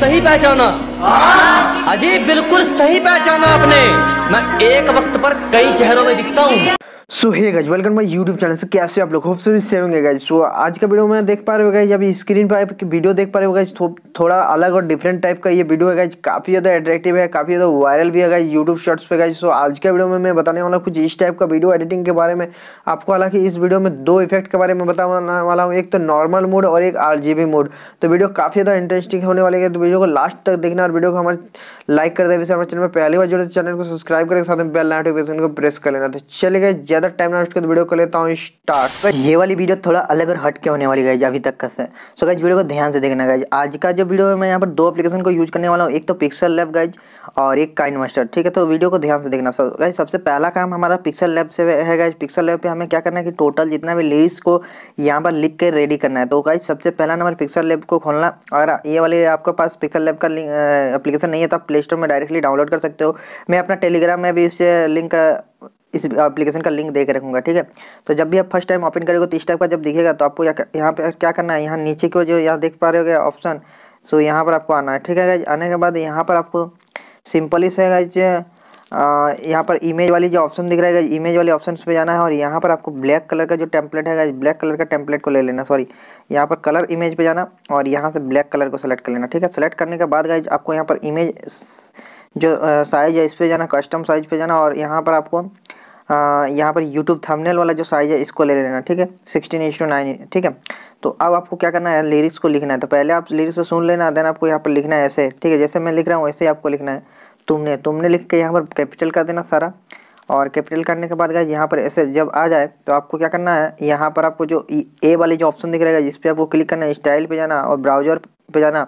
सही पहचाना अजी बिल्कुल सही पहचाना आपने मैं एक वक्त पर कई चेहरों में दिखता हूँ so hey guys welcome my YouTube channel से कैसे आप लोग होप्स भी सेविंग है गाइज सो आज का वीडियो मैं देख पा रहे हो गाइज अभी स्क्रीन पर आप वीडियो देख पा रहे हो गाइज थो, थोड़ा अलग और डिफरेंट टाइप का ये वीडियो है गाइज काफ़ी ज़्यादा एट्रैक्टिव है काफ़ी ज़्यादा वायरल भी है गाइज यूट्यूब शॉर्ट्स पे गाइज सो आज का वीडियो में मैं बताने वाला कुछ इस टाइप का वीडियो एडिटिंग के बारे में आपको हालांकि इस वीडियो में दो इफेक्ट के बारे में बताने वाला हूँ एक तो नॉर्मल मोड और एक आर मोड तो वीडियो काफ़ी ज़्यादा इंटरेस्टिंग होने वाले है तो वीडियो को लास्ट तक देखना और वीडियो को हमारे लाइक कर दें हमारे चैनल पर पहली बार जुड़े चैनल तो को सब्सक्राइब करके साथ में बेल नोटिफिकेशन को प्रेस कर लेना तो चले गए ज्यादा टाइम ना उसके वीडियो को लेता हूँ स्टार्ट तो ये वाली वीडियो थोड़ा अलग और हटके होने वाली गई अभी तक का से सो गाइज वीडियो को ध्यान से देखना गाइज आज का जो वीडियो है मैं यहाँ पर दो अपलीकेशन को यूज करने वाला हूँ एक तो पिक्सल लैब गाइज और एक काइन मास्टर ठीक है तो वीडियो को ध्यान से देखना सर गाइज सबसे पहला काम हमारा पिक्सल लैब से है गाइज पिक्सल लैब पे हमें क्या करना है कि टोटल जितना भी लिरिक्स को यहाँ पर लिख के रेडी करना है तो गाइज सबसे पहला नंबर पिक्सल लैब को खोलना अगर ये वाले आपके पास पिक्सल लैब का लिंक अपलीकेशन नहीं है तो आप प्ले स्टोर में डायरेक्टली डाउनलोड कर सकते हो मैं अपना टेलीग्राम में भी इस लिंक इस एप्लीकेशन का लिंक दे के रखूँगा ठीक है तो जब भी आप फर्स्ट टाइम ओपन करेगा तो इस टाइप का जब दिखेगा तो आपको यहाँ पर क्या करना है यहाँ नीचे को जो यहाँ देख पा रहे हो ऑप्शन सो यहाँ पर आपको आना है ठीक है आने के बाद यहाँ पर आपको सिंपली से यहाँ पर इमेज वाली जो ऑप्शन दिख रहा है इमेज वाले ऑप्शन पे जाना है और यहाँ पर आपको ब्लैक कलर का जो टेम्पलेट है ब्लैक कलर का टेम्पलेट को ले लेना सॉरी यहाँ पर कलर इमेज पे जाना और यहाँ से ब्लैक कलर को सेलेक्ट कर लेना ठीक है सेलेक्ट करने के बाद गाइज आपको यहाँ पर इमेज जो साइज है इस पर जाना कस्टम साइज पे जाना और यहाँ पर आपको यहाँ पर यूट्यूब थंबनेल वाला जो साइज है इसको ले लेना ठीक है सिक्सटीन इंच टू नाइन ठीक है तो अब आपको क्या करना है लिरिक्स को लिखना है तो पहले आप लिरिक्स को सुन लेना देन आपको यहाँ पर लिखना है ऐसे ठीक है जैसे मैं लिख रहा हूँ वैसे ही आपको लिखना है तुमने तुमने लिख के यहाँ पर कैपिटल कर देना सारा और कैपिटल करने के बाद यहाँ पर ऐसे जब आ जाए तो आपको क्या करना है यहाँ पर आपको जो ए वाले जो ऑप्शन दिख रहेगा जिस पर आपको क्लिक करना है स्टाइल पे जाना और ब्राउजर पे जाना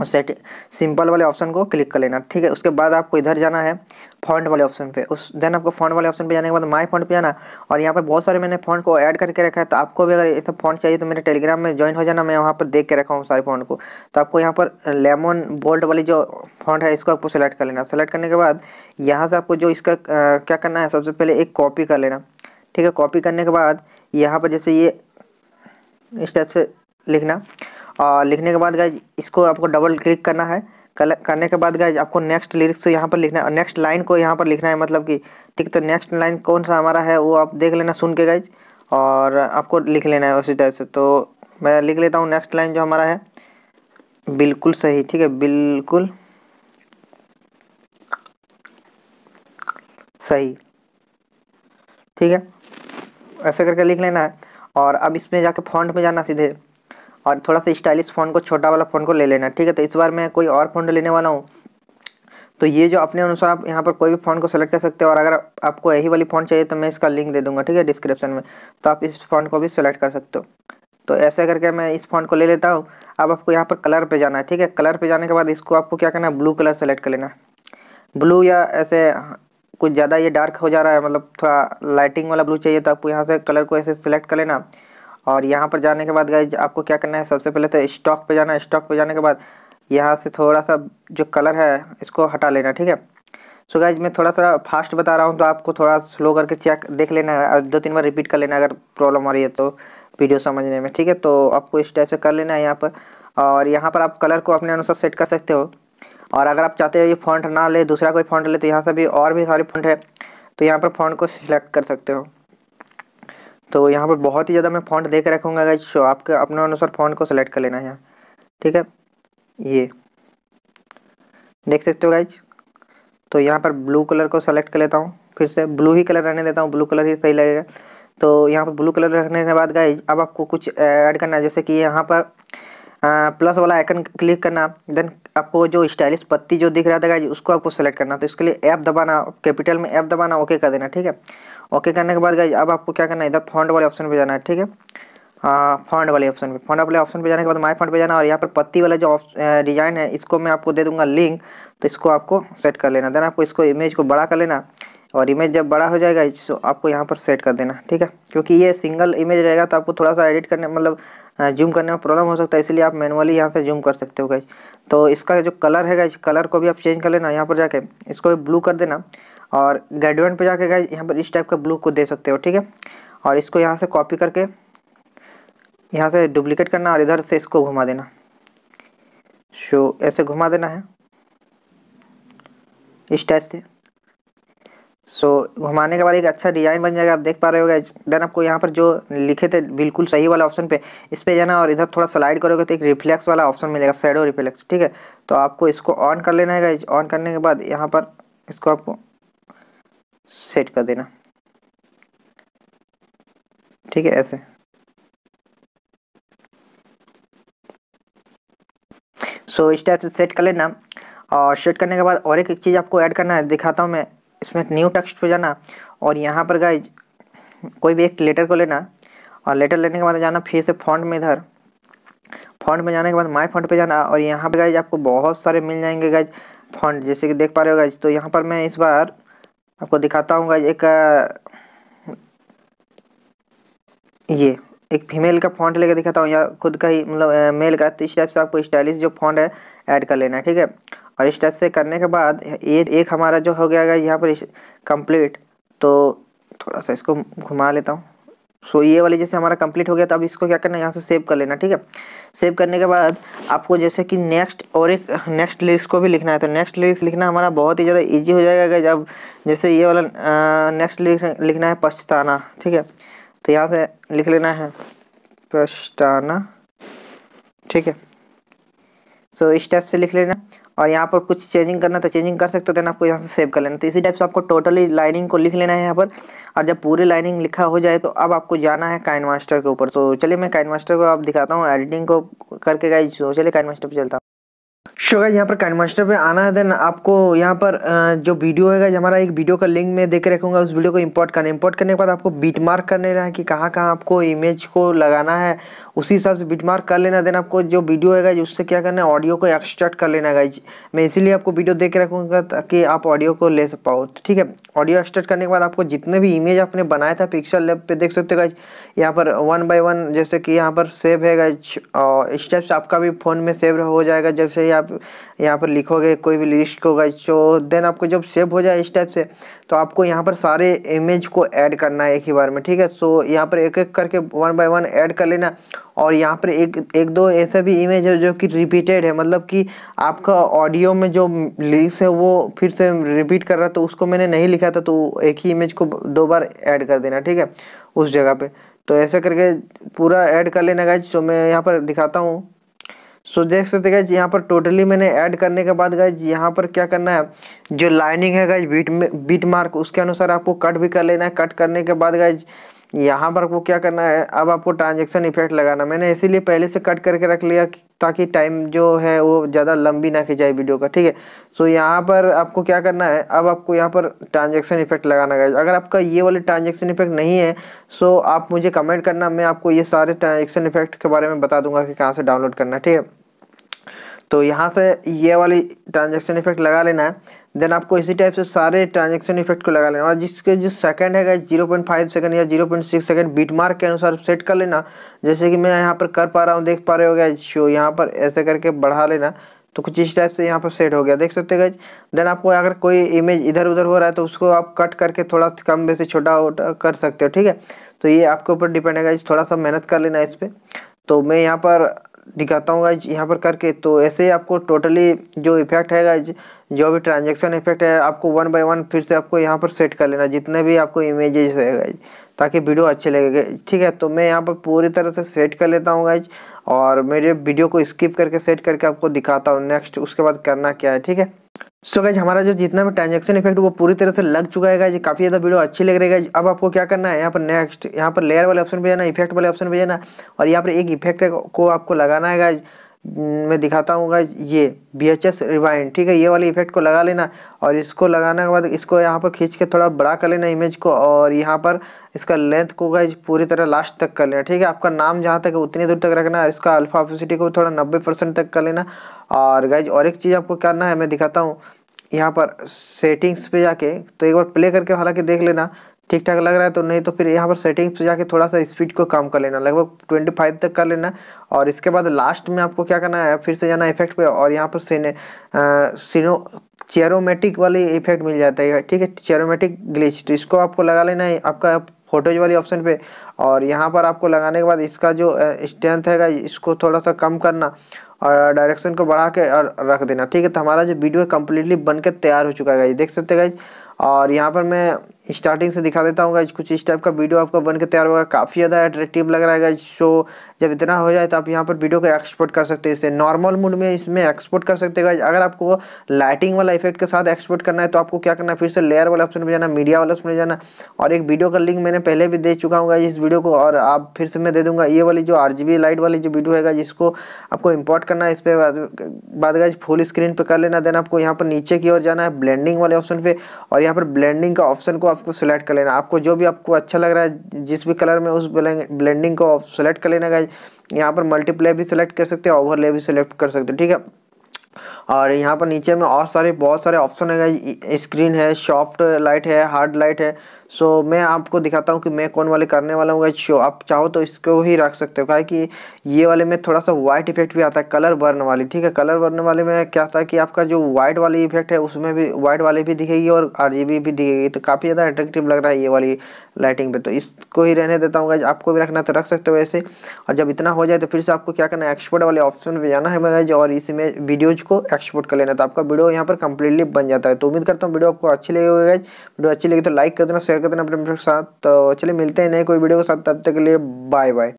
और सेट सिंपल वाले ऑप्शन को क्लिक कर लेना ठीक है उसके बाद आपको इधर जाना है फॉन्ट वाले ऑप्शन पे उस देन आपको फॉन्ट वाले ऑप्शन पे जाने के बाद माई फॉन्ट पे आना और यहाँ पर बहुत सारे मैंने फॉन्ट को ऐड करके रखा है तो आपको भी अगर ये सब फॉन्ट चाहिए तो मेरे टेलीग्राम में ज्वाइन हो जाना मैं वहाँ पर देख के रखा हूँ सारे फॉन्ट को तो आपको यहाँ पर लेमन बोल्ट वाली जो फॉन्ट है इसको आपको सेलेक्ट कर लेना सेलेक्ट करने के बाद यहाँ से आपको जो इसका क्या करना है सबसे पहले एक कॉपी कर लेना ठीक है कॉपी करने के बाद यहाँ पर जैसे ये स्टेप से लिखना और लिखने के बाद इसको आपको डबल क्लिक करना है करने के बाद गाइज आपको नेक्स्ट लिरिक्स यहाँ पर लिखना है और नेक्स्ट लाइन को यहाँ पर लिखना है मतलब कि ठीक तो नेक्स्ट लाइन कौन सा हमारा है वो आप देख लेना सुन के गाइज और आपको लिख लेना है उसी तरह से तो मैं लिख लेता हूँ नेक्स्ट लाइन जो हमारा है बिल्कुल सही ठीक है बिल्कुल सही ठीक है ऐसे करके लिख लेना है और अब इसमें जाके फॉन्ट में जाना सीधे और थोड़ा सा स्टाइलिश फ़ोन को छोटा वाला फ़ोन को ले लेना ठीक है तो इस बार मैं कोई और फ़ोन लेने वाला हूँ तो ये जो अपने अनुसार आप यहाँ पर कोई भी फ़ोन को सेलेक्ट कर सकते हो और अगर आपको यही वाली फ़ोन चाहिए तो मैं इसका लिंक दे दूँगा ठीक है डिस्क्रिप्शन में तो आप इस फ़ोन को भी सेलेक्ट कर सकते हो तो ऐसे करके मैं इस फ़ोन को ले लेता हूँ अब आपको यहाँ पर कलर पे जाना है ठीक है कलर पे जाने के बाद इसको आपको क्या करना है ब्लू कलर सेलेक्ट कर लेना ब्लू या ऐसे कुछ ज़्यादा ये डार्क हो जा रहा है मतलब थोड़ा लाइटिंग वाला ब्लू चाहिए तो आपको यहाँ से कलर को ऐसे सेलेक्ट कर लेना और यहाँ पर जाने के बाद गाइज आपको क्या करना है सबसे पहले तो स्टॉक पे जाना है स्टॉक पे जाने के बाद यहाँ से थोड़ा सा जो कलर है इसको हटा लेना ठीक है सो गाइज मैं थोड़ा सा फास्ट बता रहा हूँ तो आपको थोड़ा स्लो करके चेक देख लेना है दो तीन बार रिपीट कर लेना अगर प्रॉब्लम आ रही है तो वीडियो समझने में ठीक है तो आपको इस टाइप से कर लेना है यहाँ पर और यहाँ पर आप कलर को अपने अनुसार सेट कर सकते हो और अगर आप चाहते हो ये फॉन्ट ना ले दूसरा कोई फॉन्ट ले तो यहाँ से भी और भी सारे फॉन्ट है तो यहाँ पर फॉन्ट को सिलेक्ट कर सकते हो तो यहाँ पर बहुत ही ज़्यादा मैं फॉन्ट देख रखूँगा गाइज शो आपके अपने अनुसार फॉन्ट को सेलेक्ट कर लेना है ठीक है ये देख सकते हो गाइज तो यहाँ पर ब्लू कलर को सेलेक्ट कर लेता हूँ फिर से ब्लू ही कलर रहने देता हूँ ब्लू कलर ही सही लगेगा तो यहाँ पर ब्लू कलर रखने के बाद गाइज अब आपको कुछ ऐड करना है जैसे कि यहाँ पर प्लस वाला आइकन क्लिक करना देन आपको जो स्टाइलिश पत्ती जो दिख रहा था गाइज उसको आपको सेलेक्ट करना तो इसके लिए ऐप दबाना कैपिटल में ऐप दबाना ओके कर देना ठीक है ओके करने के बाद गाइज अब आपको क्या करना है इधर फॉन्ट वाले ऑप्शन पे जाना है ठीक है फॉन्ट हाँ, वाले ऑप्शन पे फॉन्ट वाले ऑप्शन पे जाने के बाद माई फॉन्ट पे जाना और यहाँ पर पत्ती वाला जो डिजाइन है इसको मैं आपको दे दूंगा लिंक तो इसको आपको सेट कर लेना देन आपको इसको इमेज को बड़ा कर लेना और इमेज जब बड़ा हो जाएगा इस आपको यहाँ पर सेट कर देना ठीक है क्योंकि ये सिंगल इमेज रहेगा तो आपको थोड़ा सा एडिट करने मतलब जूम करने में प्रॉब्लम हो सकता है इसलिए आप मैनुअली यहाँ से जूम कर सकते हो गाइज तो इसका जो कलर है गाइज कलर को भी आप चेंज कर लेना यहाँ पर जाके इसको ब्लू कर देना और ग्रेडुएंट पे जाके गए यहाँ पर इस टाइप का ब्लू को दे सकते हो ठीक है और इसको यहाँ से कॉपी करके यहाँ से डुप्लीकेट करना और इधर से इसको घुमा देना शो ऐसे घुमा देना है इस टाइप से सो so, घुमाने के बाद एक अच्छा डिज़ाइन बन जाएगा आप देख पा रहे होगा देन आपको यहाँ पर जो लिखे थे बिल्कुल सही वाला ऑप्शन पे इस पे जाना और इधर थोड़ा स्लाइड करोगे तो एक रिफ्लेक्स वाला ऑप्शन मिलेगा शेडो रिफ्लेक्स ठीक है तो आपको इसको ऑन कर लेना है ऑन करने के बाद यहाँ पर इसको आपको सेट कर देना ठीक है ऐसे सो so, इस टाइप से सेट कर लेना और सेट करने के बाद और एक एक चीज़ आपको ऐड करना है दिखाता हूँ मैं इसमें न्यू टेक्स्ट पे जाना और यहाँ पर गाइज कोई भी एक लेटर को लेना और लेटर लेने के बाद जाना फिर से फॉन्ट में इधर फॉन्ट में जाने के बाद माई फॉन्ट पे जाना और यहाँ पर गाइज आपको बहुत सारे मिल जाएंगे गाइज फॉन्ट जैसे कि देख पा रहे हो गाइज तो यहाँ पर मैं इस बार आपको दिखाता हूँ एक ये एक फीमेल का फॉन्ट लेकर दिखाता हूँ या खुद का ही मतलब मेल का तो इस टाइप से आपको स्टाइलिश जो फॉन्ट है ऐड कर लेना है ठीक है और इस टाइप से करने के बाद ये एक हमारा जो हो गया यहाँ पर कंप्लीट तो थोड़ा सा इसको घुमा लेता हूँ सो ये वाली जैसे हमारा कंप्लीट हो गया तो अब इसको क्या करना है यहाँ से सेव कर लेना ठीक है सेव करने के बाद आपको जैसे कि नेक्स्ट और एक नेक्स्ट लिरिक्स को भी लिखना है तो नेक्स्ट लिरिक्स लिखना हमारा बहुत ही ज़्यादा इजी हो जाएगा जब जैसे ये वाला नेक्स्ट लिरिक्स लिखना है पछताना ठीक है तो यहाँ से लिख लेना है पछताना ठीक है सो so, इस टाइप से लिख लेना और यहाँ पर कुछ चेंजिंग करना तो चेंजिंग कर सकते हो देना आपको यहाँ से सेव कर लेना तो इसी टाइप से आपको टोटली लाइनिंग को लिख लेना है यहाँ पर और जब पूरी लाइनिंग लिखा हो जाए तो अब आपको जाना है काइन मास्टर के ऊपर तो चलिए मैं काइन मास्टर को आप दिखाता हूँ एडिटिंग को करके गाइज तो चलिए काइन मास्टर पर चलता हूँ शोगा यहाँ पर काइन मास्टर पे आना है देन आपको यहाँ पर जो वीडियो है हमारा एक वीडियो का लिंक मैं देख रखूँगा उस वीडियो को इंपोर्ट करना इंपोर्ट करने के बाद आपको बीट मार्क कर लेना है कि कहाँ कहाँ आपको इमेज को लगाना है उसी हिसाब से बीट मार्क कर लेना देन आपको जो वीडियो है उससे क्या करना है ऑडियो को एक्सट्रैक्ट कर लेना गाइज मैं इसीलिए आपको वीडियो देख रखूँगा ताकि आप ऑडियो को ले पाओ ठीक है ऑडियो एक्सट्रैक्ट करने के बाद आपको जितने भी इमेज आपने बनाया था पिक्सल लेब पे देख सकते हो यहाँ पर वन बाय वन जैसे कि यहाँ पर सेव है गाइज और इस टाइप से आपका भी फ़ोन में सेव हो जाएगा जब से आप यहाँ पर लिखोगे कोई भी लिस्ट को सो देन आपको जब सेव हो जाए इस टाइप से तो आपको यहाँ पर सारे इमेज को ऐड करना है एक ही बार में ठीक है सो यहाँ पर एक एक करके वन बाय वन ऐड कर लेना और यहाँ पर एक एक दो ऐसे भी इमेज है जो कि रिपीटेड है मतलब कि आपका ऑडियो में जो लिंक्स है वो फिर से रिपीट कर रहा तो उसको मैंने नहीं लिखा था तो एक ही इमेज को दो बार ऐड कर देना ठीक है उस जगह पे तो ऐसे करके पूरा ऐड कर लेना गाइज सो मैं यहाँ पर दिखाता हूँ सो देख सकते गाइज यहाँ पर टोटली मैंने ऐड करने के बाद गाइज यहाँ पर क्या करना है जो लाइनिंग है गाइज बीट में बीट मार्क उसके अनुसार आपको कट भी कर लेना है कट करने के बाद गाइज यहाँ पर आपको क्या करना है अब आपको ट्रांजेक्शन इफेक्ट लगाना मैंने इसीलिए पहले से कट करके रख लिया ताकि टाइम जो है वो ज़्यादा लंबी ना खिंचाए वीडियो का ठीक है सो यहाँ पर आपको क्या करना है अब आपको यहाँ पर ट्रांजेक्शन इफेक्ट लगाना है अगर आपका ये वाले ट्रांजेक्शन इफेक्ट नहीं है सो आप मुझे कमेंट करना मैं आपको ये सारे ट्रांजेक्शन इफेक्ट के बारे में बता दूंगा कि कहाँ से डाउनलोड करना है ठीक है तो यहाँ से ये वाली ट्रांजेक्शन इफेक्ट लगा लेना है देन आपको इसी टाइप से सारे ट्रांजेक्शन इफेक्ट को लगा लेना और जिसके जो सेकंड है जीरो पॉइंट फाइव सेकंड या zero point six second beat mark के अनुसार सेट कर लेना जैसे कि मैं यहाँ पर कर पा रहा हूँ देख पा रहे हो गया शो यहाँ पर ऐसे करके बढ़ा लेना तो कुछ इस टाइप से यहाँ पर सेट हो गया देख सकते गए देन आपको अगर कोई इमेज इधर उधर हो रहा है तो उसको आप कट करके थोड़ा कम वैसे छोटा कर सकते हो ठीक है तो ये आपके ऊपर डिपेंड है गाइज थोड़ा सा मेहनत कर लेना इस पर तो मैं यहाँ पर दिखाता हूँ गाइज यहाँ पर करके तो ऐसे ही आपको टोटली जो इफेक्ट है गाइज जो भी ट्रांजेक्शन इफेक्ट है आपको वन बाई वन फिर से आपको यहाँ पर सेट कर लेना जितने भी आपको इमेजेस है गाइज ताकि वीडियो अच्छे लगेगा ठीक है तो मैं यहाँ पर पूरी तरह से सेट कर लेता हूँ गाइज और मेरे वीडियो को स्किप करके सेट करके आपको दिखाता हूँ नेक्स्ट उसके बाद करना क्या है ठीक है सो गाइज हमारा जो जितना भी ट्रांजेक्शन इफेक्ट वो पूरी तरह से लग चुका है गाइज काफ़ी ज़्यादा वीडियो अच्छी लग रही है अब आपको क्या करना है यहाँ पर नेक्स्ट यहाँ पर लेयर वाले ऑप्शन पर जाना इफेक्ट वाले ऑप्शन पर जाना और यहाँ पर एक इफेक्ट को आपको लगाना है गाइज मैं दिखाता हूँ गाइज ये बी एच एस रिवाइंड ठीक है ये वाले इफेक्ट को लगा लेना और इसको लगाने के बाद इसको यहाँ पर खींच के थोड़ा बड़ा कर लेना इमेज को और यहाँ पर इसका लेंथ को गाइज पूरी तरह लास्ट तक कर लेना ठीक है आपका नाम जहाँ तक है उतनी दूर तक रखना और इसका अल्फा को थोड़ा नब्बे परसेंट तक कर लेना और गाइज और एक चीज़ आपको करना है मैं दिखाता हूँ यहाँ पर सेटिंग्स पे जाके तो एक बार प्ले करके हालांकि देख लेना ठीक ठाक लग रहा है तो नहीं तो फिर यहाँ पर सेटिंग्स पे जाके थोड़ा सा स्पीड को कम कर लेना लगभग ट्वेंटी फाइव तक कर लेना और इसके बाद लास्ट में आपको क्या करना है फिर से जाना इफेक्ट पे और यहाँ पर सीने सीनो चेरोमेटिक वाली इफेक्ट मिल जाता है ठीक है चेरोमेटिक ग्लिच तो इसको आपको लगा लेना है आपका फोटोज वाली ऑप्शन पे और यहाँ पर आपको लगाने के बाद इसका जो स्ट्रेंथ हैगा इसको थोड़ा सा कम करना और डायरेक्शन को बढ़ा के और रख देना ठीक है तो हमारा जो वीडियो है कम्प्लीटली बन के तैयार हो चुका है देख सकते हैं गाइज और यहाँ पर मैं स्टार्टिंग से दिखा देता हूँ कुछ इस टाइप का वीडियो आपका बन के तैयार होगा काफ़ी ज़्यादा अट्रैक्टिव लग रहा है सो जब इतना हो जाए तो आप यहाँ पर वीडियो को एक्सपोर्ट कर सकते हैं इसे नॉर्मल मूड में इसमें एक्सपोर्ट कर सकते हैं अगर आपको लाइटिंग वाला इफेक्ट के साथ एक्सपोर्ट करना है तो आपको क्या करना है फिर से लेयर वाला ऑप्शन में जाना मीडिया वाला ऑप्शन में जाना और एक वीडियो का लिंक मैंने पहले भी दे चुका हूँ इस वीडियो को और आप फिर से मैं दे दूँगा ये वाली जो आर लाइट वाली जो वीडियो है जिसको आपको इम्पोर्ट करना है इस पर बाद फुल स्क्रीन पर कर लेना देना आपको यहाँ पर नीचे की ओर जाना है ब्लेंडिंग वाले ऑप्शन पर और यहाँ पर ब्लेंडिंग का ऑप्शन को आपको सेलेक्ट कर लेना आपको जो भी आपको अच्छा लग रहा है जिस भी कलर में उस ब्लेंडिंग को सेलेक्ट कर लेना गाइज यहाँ पर मल्टीप्ले भी सिलेक्ट कर सकते हैं ओवरले भी सिलेक्ट कर सकते हैं ठीक है और यहाँ पर नीचे में और सारे बहुत सारे ऑप्शन है गाइज स्क्रीन है सॉफ्ट लाइट है हार्ड लाइट है सो so, मैं आपको दिखाता हूँ कि मैं कौन वाले करने वाला हूँ शो आप चाहो तो इसको ही रख सकते हो क्या कि ये वाले में थोड़ा सा वाइट इफेक्ट भी आता है कलर बर्न वाली ठीक है कलर बर्न वाले में क्या होता है कि आपका जो वाइट वाली इफेक्ट है उसमें भी वाइट वाली भी दिखेगी और आर भी दिखेगी तो काफ़ी ज़्यादा अट्रेक्टिव लग रहा है ये वाली लाइटिंग पर तो इसको ही रहने देता हूँ आपको भी रखना तो रख सकते हो ऐसे और जब इतना हो जाए तो फिर से आपको क्या करना है एक्सपोर्ट वाले ऑप्शन पर जाना है और और इसमें वीडियोज़ को एक्सपोर्ट कर लेना तो आपका वीडियो यहाँ पर कंप्लीटली बन जाता है तो उम्मीद करता हूँ वीडियो आपको अच्छी लगेगी वीडियो अच्छी लगी तो लाइक कर देना शेयर करते हैं अपने साथ तो चलिए मिलते हैं नए कोई वीडियो के साथ तब तक के लिए बाय बाय